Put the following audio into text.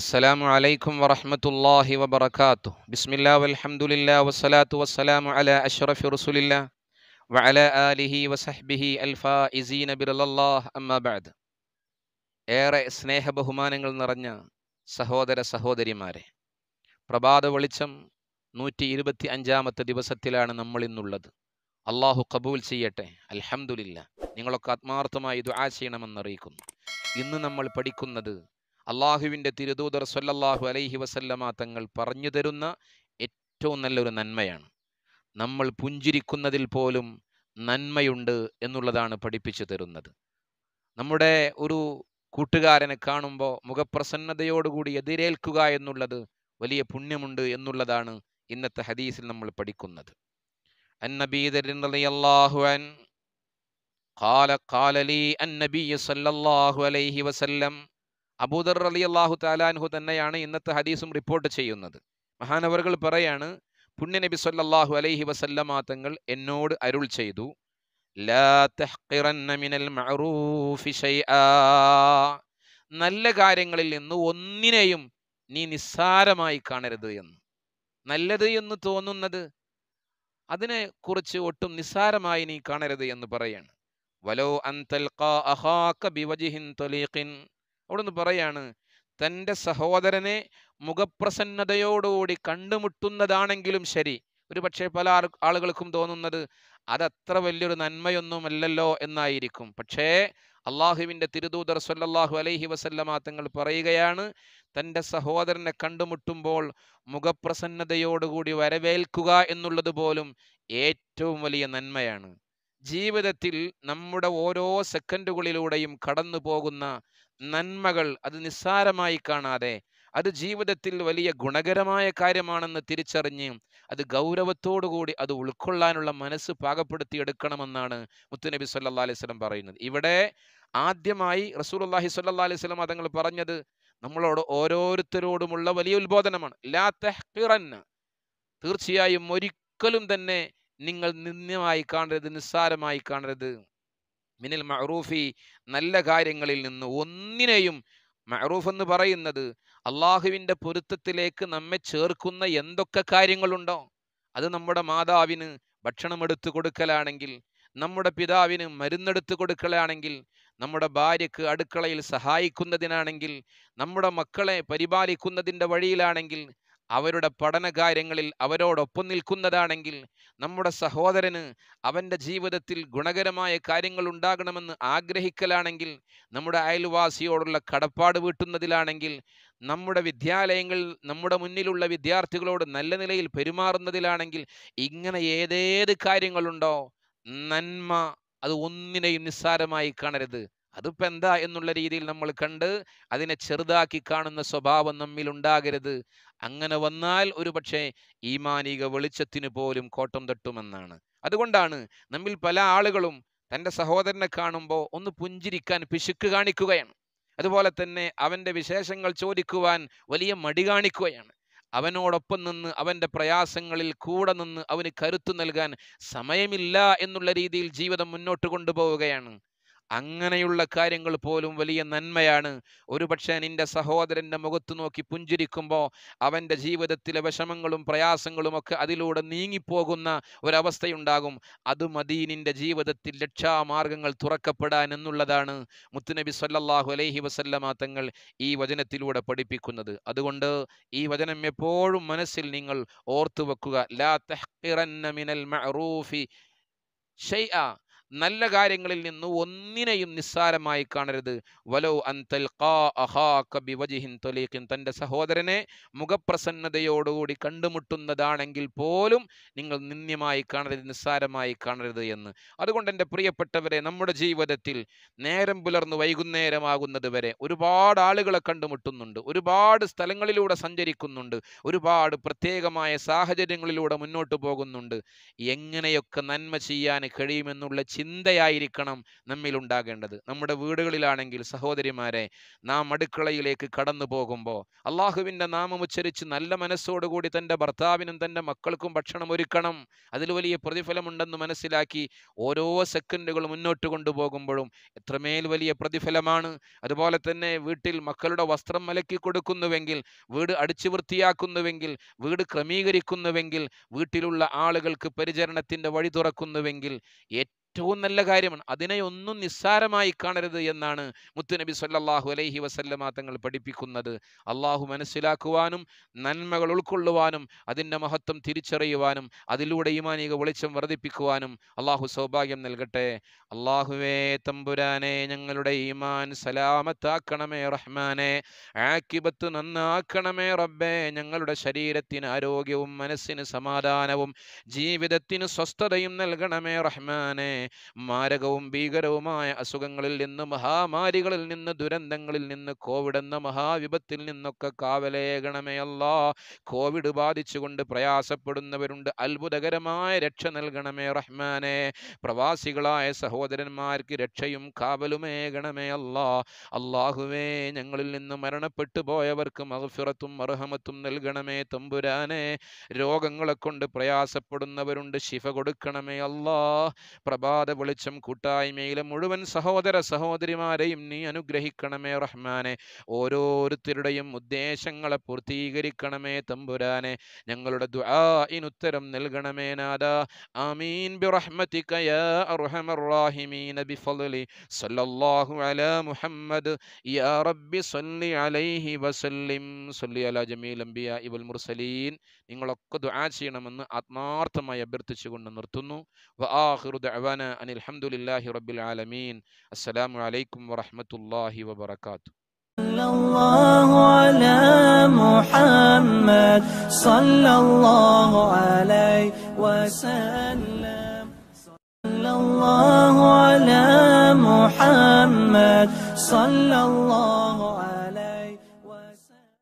അസ്സലാമു അലൈക്കും വറഹ്മത്തുള്ളാഹി വബറകാത്തു ബിസ്മില്ലാ വൽഹംദുലില്ലാ വസ്സലാത്തു വസ്സലാമു അലാ അഷ്റഫി റസൂലില്ലാ വഅലാ ആലിഹി വസഹ്ബിഹി അൽഫായിസീന ബിറലല്ലാഹ് അമ്മാ ബഅദ് ഏറെ സ്നേഹ ബഹുമാനങ്ങൾ നിറഞ്ഞ സഹോദര സഹോദരിമാരെ പ്രഭാത വെളിച്ചം നൂറ്റി ഇരുപത്തി അഞ്ചാമത്തെ ദിവസത്തിലാണ് നമ്മൾ ഇന്നുള്ളത് അള്ളാഹു കബൂൽ ചെയ്യട്ടെ അലഹമുല്ല നിങ്ങളൊക്കെ ആത്മാർത്ഥമായി ദുആ ചെയ്യണമെന്നറിയിക്കുന്നു ഇന്ന് നമ്മൾ പഠിക്കുന്നത് അള്ളാഹുവിൻ്റെ തിരുദൂതർ സല്ലല്ലാഹു അലൈഹി വസല്ലമ തങ്ങൾ പറഞ്ഞു തരുന്ന ഏറ്റവും നല്ലൊരു നന്മയാണ് നമ്മൾ പുഞ്ചിരിക്കുന്നതിൽ പോലും നന്മയുണ്ട് എന്നുള്ളതാണ് പഠിപ്പിച്ചു തരുന്നത് നമ്മുടെ ഒരു കൂട്ടുകാരനെ കാണുമ്പോൾ മുഖപ്രസന്നതയോടുകൂടി എതിരേൽക്കുക എന്നുള്ളത് വലിയ പുണ്യമുണ്ട് എന്നുള്ളതാണ് ഇന്നത്തെ ഹദീസിൽ നമ്മൾ പഠിക്കുന്നത് النبي അബൂദർ തന്നെയാണ് ഇന്നത്തെ ഹദീസും റിപ്പോർട്ട് ചെയ്യുന്നത് മഹാനവറുകൾ പറയാണ് പുണ്യ നബി സല്ലാഹു അലൈഹി വസല്ലമാ തങ്ങൾ എന്നോട് അരുൾ ചെയ്തു നല്ല കാര്യങ്ങളിൽ നിന്ന് ഒന്നിനെയും നീ നിസ്സാരമായി കാണരുത് എന്ന് നല്ലത് എന്ന് തോന്നുന്നത് അതിനെ കുറിച്ച് ഒട്ടും നിസ്സാരമായി നീ കാണരുത് എന്ന് പറയാണ് വലോ അവിടുന്ന് പറയാണ് തൻ്റെ സഹോദരനെ മുഖപ്രസന്നതയോടുകൂടി കണ്ടുമുട്ടുന്നതാണെങ്കിലും ശരി ഒരു പക്ഷേ പല ആളുകൾക്കും തോന്നുന്നത് അതത്ര വലിയൊരു നന്മയൊന്നുമല്ലല്ലോ എന്നായിരിക്കും പക്ഷേ അള്ളാഹുവിൻ്റെ തിരുദൂതർ സല്ലാഹു അലൈഹി വസല്ലമ തങ്ങൾ പറയുകയാണ് തൻ്റെ സഹോദരനെ കണ്ടുമുട്ടുമ്പോൾ മുഖപ്രസന്നതയോടുകൂടി വരവേൽക്കുക എന്നുള്ളത് പോലും ഏറ്റവും വലിയ നന്മയാണ് ജീവിതത്തിൽ നമ്മുടെ ഓരോ സെക്കൻഡുകളിലൂടെയും കടന്നു പോകുന്ന നന്മകൾ അത് നിസ്സാരമായി കാണാതെ അത് ജീവിതത്തിൽ വലിയ ഗുണകരമായ കാര്യമാണെന്ന് തിരിച്ചറിഞ്ഞ് അത് ഗൗരവത്തോടുകൂടി അത് ഉൾക്കൊള്ളാനുള്ള മനസ്സ് പാകപ്പെടുത്തിയെടുക്കണമെന്നാണ് മുത്തുനബി സല്ലാ അലൈഹി സ്വലം പറയുന്നത് ഇവിടെ ആദ്യമായി റസൂൽ അള്ളാഹി സ്വല്ലാ അലൈഹി സ്വലം അതങ്ങൾ പറഞ്ഞത് നമ്മളോട് ഓരോരുത്തരോടുമുള്ള വലിയ ഉത്ബോധനമാണ് ലാ തീർച്ചയായും ഒരിക്കലും തന്നെ നിങ്ങൾ നിന്ദ്യമായി കാണരുത് നിസ്സാരമായി കാണരുത് മിനിൽ മഹറൂഫി നല്ല കാര്യങ്ങളിൽ നിന്ന് ഒന്നിനെയും മഹറൂഫ് എന്ന് പറയുന്നത് അള്ളാഹുവിൻ്റെ പൊരുത്തത്തിലേക്ക് നമ്മെ ചേർക്കുന്ന എന്തൊക്കെ കാര്യങ്ങളുണ്ടോ അത് നമ്മുടെ മാതാവിന് ഭക്ഷണം എടുത്തു കൊടുക്കലാണെങ്കിൽ നമ്മുടെ പിതാവിന് മരുന്നെടുത്തു കൊടുക്കലാണെങ്കിൽ നമ്മുടെ ഭാര്യക്ക് അടുക്കളയിൽ സഹായിക്കുന്നതിനാണെങ്കിൽ നമ്മുടെ മക്കളെ പരിപാലിക്കുന്നതിൻ്റെ വഴിയിലാണെങ്കിൽ അവരുടെ പഠനകാര്യങ്ങളിൽ അവരോടൊപ്പം നിൽക്കുന്നതാണെങ്കിൽ നമ്മുടെ സഹോദരന് അവൻ്റെ ജീവിതത്തിൽ ഗുണകരമായ കാര്യങ്ങൾ ഉണ്ടാകണമെന്ന് ആഗ്രഹിക്കലാണെങ്കിൽ നമ്മുടെ അയൽവാസിയോടുള്ള കടപ്പാട് വീട്ടുന്നതിലാണെങ്കിൽ നമ്മുടെ വിദ്യാലയങ്ങളിൽ നമ്മുടെ മുന്നിലുള്ള വിദ്യാർത്ഥികളോട് നല്ല നിലയിൽ പെരുമാറുന്നതിലാണെങ്കിൽ ഇങ്ങനെ ഏതേത് കാര്യങ്ങളുണ്ടോ നന്മ അത് ഒന്നിനെയും നിസ്സാരമായി കാണരുത് അതിപ്പോ എന്താ എന്നുള്ള രീതിയിൽ നമ്മൾ കണ്ട് അതിനെ ചെറുതാക്കി കാണുന്ന സ്വഭാവം നമ്മിൽ ഉണ്ടാകരുത് അങ്ങനെ വന്നാൽ ഒരുപക്ഷെ ഈമാനിക വെളിച്ചത്തിന് പോലും കോട്ടം തട്ടുമെന്നാണ് അതുകൊണ്ടാണ് നമ്മിൽ പല ആളുകളും തൻ്റെ സഹോദരനെ കാണുമ്പോൾ ഒന്ന് പുഞ്ചിരിക്കാൻ പിശുക്ക് കാണിക്കുകയാണ് അതുപോലെ തന്നെ അവൻ്റെ വിശേഷങ്ങൾ ചോദിക്കുവാൻ വലിയ മടി കാണിക്കുകയാണ് അവനോടൊപ്പം നിന്ന് അവൻ്റെ പ്രയാസങ്ങളിൽ കൂടെ നിന്ന് അവന് കരുത്തു നൽകാൻ സമയമില്ല എന്നുള്ള രീതിയിൽ ജീവിതം മുന്നോട്ട് കൊണ്ടുപോവുകയാണ് അങ്ങനെയുള്ള കാര്യങ്ങൾ പോലും വലിയ നന്മയാണ് ഒരുപക്ഷെ നിന്റെ സഹോദരൻ്റെ മുഖത്ത് നോക്കി പുഞ്ചിരിക്കുമ്പോൾ അവൻ്റെ ജീവിതത്തിലെ വിഷമങ്ങളും പ്രയാസങ്ങളും ഒക്കെ അതിലൂടെ നീങ്ങിപ്പോകുന്ന ഒരവസ്ഥയുണ്ടാകും അത് മദീനിൻ്റെ ജീവിതത്തിൽ രക്ഷാമാർഗങ്ങൾ തുറക്കപ്പെടാൻ എന്നുള്ളതാണ് മുത്തുനബി സല്ലാഹു അലൈഹി വസല്ലമ തങ്ങൾ ഈ വചനത്തിലൂടെ പഠിപ്പിക്കുന്നത് അതുകൊണ്ട് ഈ വചനം എപ്പോഴും മനസ്സിൽ നിങ്ങൾ ഓർത്തു വെക്കുക ലാ തഹ്ഖിറന്ന മിനൽ മഅറൂഫി ഷൈഅ നല്ല കാര്യങ്ങളിൽ നിന്ന് ഒന്നിനെയും നിസ്സാരമായി കാണരുത് വലോ അന്തൽഹിൻ തൻ്റെ സഹോദരനെ മുഖപ്രസന്നതയോടുകൂടി കണ്ടുമുട്ടുന്നതാണെങ്കിൽ പോലും നിങ്ങൾ നിന്ദ്യമായി കാണരുത് നിസ്സാരമായി കാണരുത് എന്ന് അതുകൊണ്ട് എൻ്റെ പ്രിയപ്പെട്ടവരെ നമ്മുടെ ജീവിതത്തിൽ നേരം പുലർന്ന് വൈകുന്നേരമാകുന്നത് വരെ ഒരുപാട് ആളുകളെ കണ്ടുമുട്ടുന്നുണ്ട് ഒരുപാട് സ്ഥലങ്ങളിലൂടെ സഞ്ചരിക്കുന്നുണ്ട് ഒരുപാട് പ്രത്യേകമായ സാഹചര്യങ്ങളിലൂടെ മുന്നോട്ട് പോകുന്നുണ്ട് എങ്ങനെയൊക്കെ നന്മ ചെയ്യാൻ കഴിയുമെന്നുള്ള ചിന്തയായിരിക്കണം നമ്മിൽ ഉണ്ടാകേണ്ടത് നമ്മുടെ വീടുകളിലാണെങ്കിൽ സഹോദരിമാരെ നാം അടുക്കളയിലേക്ക് കടന്നു പോകുമ്പോൾ അള്ളാഹുവിൻ്റെ നാമം ഉച്ചരിച്ച് നല്ല മനസ്സോടുകൂടി തൻ്റെ ഭർത്താവിനും തൻ്റെ മക്കൾക്കും ഭക്ഷണം ഒരുക്കണം അതിൽ വലിയ പ്രതിഫലമുണ്ടെന്ന് മനസ്സിലാക്കി ഓരോ സെക്കൻഡുകൾ മുന്നോട്ട് കൊണ്ടുപോകുമ്പോഴും എത്രമേൽ വലിയ പ്രതിഫലമാണ് അതുപോലെ തന്നെ വീട്ടിൽ മക്കളുടെ വസ്ത്രം മലക്കി കൊടുക്കുന്നുവെങ്കിൽ വീട് അടിച്ചു വൃത്തിയാക്കുന്നുവെങ്കിൽ വീട് ക്രമീകരിക്കുന്നുവെങ്കിൽ വീട്ടിലുള്ള ആളുകൾക്ക് പരിചരണത്തിൻ്റെ വഴി തുറക്കുന്നുവെങ്കിൽ ഏറ്റവും ഏറ്റവും നല്ല കാര്യമാണ് അതിനെ ഒന്നും നിസ്സാരമായി കാണരുത് എന്നാണ് മുത്തുനബി സല്ലാഹു അലൈഹി വസല്ലമ തങ്ങൾ പഠിപ്പിക്കുന്നത് അള്ളാഹു മനസ്സിലാക്കുവാനും നന്മകൾ ഉൾക്കൊള്ളുവാനും അതിൻ്റെ മഹത്വം തിരിച്ചറിയുവാനും അതിലൂടെ ഈമാനിക വെളിച്ചം വർദ്ധിപ്പിക്കുവാനും അള്ളാഹു സൗഭാഗ്യം നൽകട്ടെ അള്ളാഹുവേ തമ്പുരാനെ ഞങ്ങളുടെ ഈമാൻ സലാമത്താക്കണമേ റഹ്മാനെ ആക്കിബത്ത് നന്നാക്കണമേ റബ്ബേ ഞങ്ങളുടെ ശരീരത്തിന് ആരോഗ്യവും മനസ്സിന് സമാധാനവും ജീവിതത്തിന് സ്വസ്ഥതയും നൽകണമേ റഹ്മാനേ മാരകവും ഭീകരവുമായ അസുഖങ്ങളിൽ നിന്ന് മഹാമാരികളിൽ നിന്ന് ദുരന്തങ്ങളിൽ നിന്ന് കോവിഡ് എന്ന മഹാവിപത്തിൽ നിന്നൊക്കെ കാവലേകണമേ അല്ല കോവിഡ് ബാധിച്ചുകൊണ്ട് പ്രയാസപ്പെടുന്നവരുണ്ട് അത്ഭുതകരമായ രക്ഷ നൽകണമേ റഹ്മാനെ പ്രവാസികളായ സഹോദരന്മാർക്ക് രക്ഷയും കാവലുമേകണമേ അല്ല അള്ളാഹുവേ ഞങ്ങളിൽ നിന്ന് മരണപ്പെട്ടു പോയവർക്ക് മഹഫിറത്തും അർഹമത്തും നൽകണമേ തമ്പുരാനെ രോഗങ്ങളെ കൊണ്ട് പ്രയാസപ്പെടുന്നവരുണ്ട് ശിഫ കൊടുക്കണമേ അല്ലാ പ്രഭാ കൂടാതെ വെളിച്ചം കൂട്ടായ്മയിലെ മുഴുവൻ സഹോദര സഹോദരിമാരെയും നീ അനുഗ്രഹിക്കണമേ റഹ്മാനെ ഓരോരുത്തരുടെയും ഉദ്ദേശങ്ങളെ പൂർത്തീകരിക്കണമേ തമ്പുരാനെ ഞങ്ങളുടെ ഉത്തരം നൽകണമേ നാദ ആമീൻ ബിറഹ്മതിക യാ അർഹമർ സല്ലല്ലാഹു അലാ മുഹമ്മദ് യാ റബ്ബി സല്ലി അലൈഹി വസല്ലിം അലാ ജമീൽ മുർസലീൻ നിങ്ങളൊക്കെ ദുആ ചെയ്യണമെന്ന് ആത്മാർത്ഥമായി അഭ്യർത്ഥിച്ചുകൊണ്ട് നിർത്തുന്നു വആഖിറു أن الحمد لله رب العالمين السلام عليكم ورحمة الله وبركاته صلى الله على محمد صلى الله عليه وسلم صلى الله على محمد صلى الله عليه